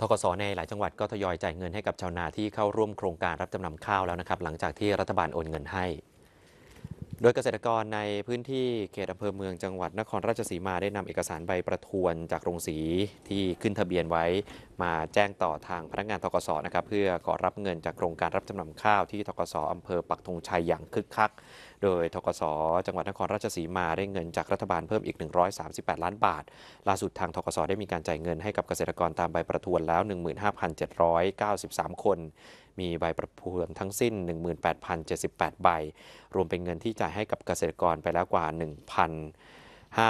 ทกศในหลายจังหวัดก็ทยอยจ่ายเงินให้กับชาวนาที่เข้าร่วมโครงการรับจำนำข้าวแล้วนะครับ หลังจากที่รัฐบาลโอนเงินให้โดยเกษตรกรในพื้นที่เขตอำเภอเมืองจังหวัดนครราชสีมาได้นำเอกสารใบประทวนจากโรงสีที่ขึ้นทะเบียนไว้มาแจ้งต่อทางพนักงานทกศนะครับ เพื่อขอรับเงินจากโครงการรับจำนำข้าวที่ทกศอำเภอปักธงชัยอย่างคึกคักโดยทกศจังหวัดนครราชสีมาได้เงินจากรัฐบาลเพิ่มอีก 138 ล้านบาทล่าสุดทางทกศได้มีการจ่ายเงินให้กับเกษตรกรตามใบประทวนแล้ว 15,793 คนมีใบประพูมทั้งสิ้น 18,078ใบ รวมเป็นเงินที่จ่ายให้กับเกษตรกรไปแล้วกว่า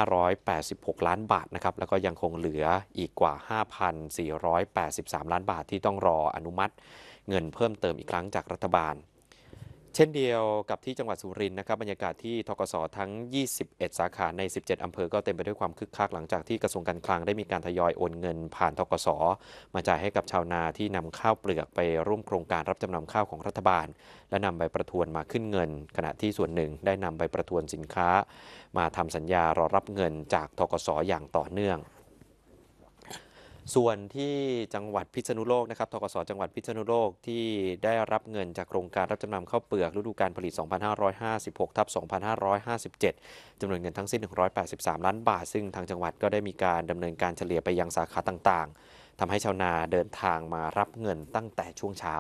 1,586 ล้านบาทนะครับแล้วก็ยังคงเหลืออีกกว่า 5,483 ล้านบาทที่ต้องรออนุมัติเงินเพิ่มเติมอีกครั้งจากรัฐบาลเช่นเดียวกับที่จังหวัดสุรินทร์นะครับบรรยากาศที่ทกศทั้ง 21 สาขาใน 17 อำเภอก็เต็มไปด้วยความคึกคักหลังจากที่กระทรวงการคลังได้มีการทยอยโอนเงินผ่านทกศมาจ่ายให้กับชาวนาที่นำข้าวเปลือกไปร่วมโครงการรับจำนำข้าวของรัฐบาล และนำใบประทวนมาขึ้นเงิน ขณะที่ส่วนหนึ่งได้นำใบประทวนสินค้า มาทำสัญญารอรับเงินจากทกศอย่างต่อเนื่องส่วนที่จังหวัดพิษณุโลกนะครับ ทกศจังหวัดพิษณุโลกที่ได้รับเงินจากโครงการรับจำนำข้าวเปลือกฤดูการผลิต 2556ทับ2557 จำนวนเงินทั้งสิ้น 183 ล้านบาท ซึ่งทางจังหวัดก็ได้มีการดำเนินการเฉลี่ยไปยังสาขาต่างๆ ทำให้ชาวนาเดินทางมารับเงินตั้งแต่ช่วงเช้า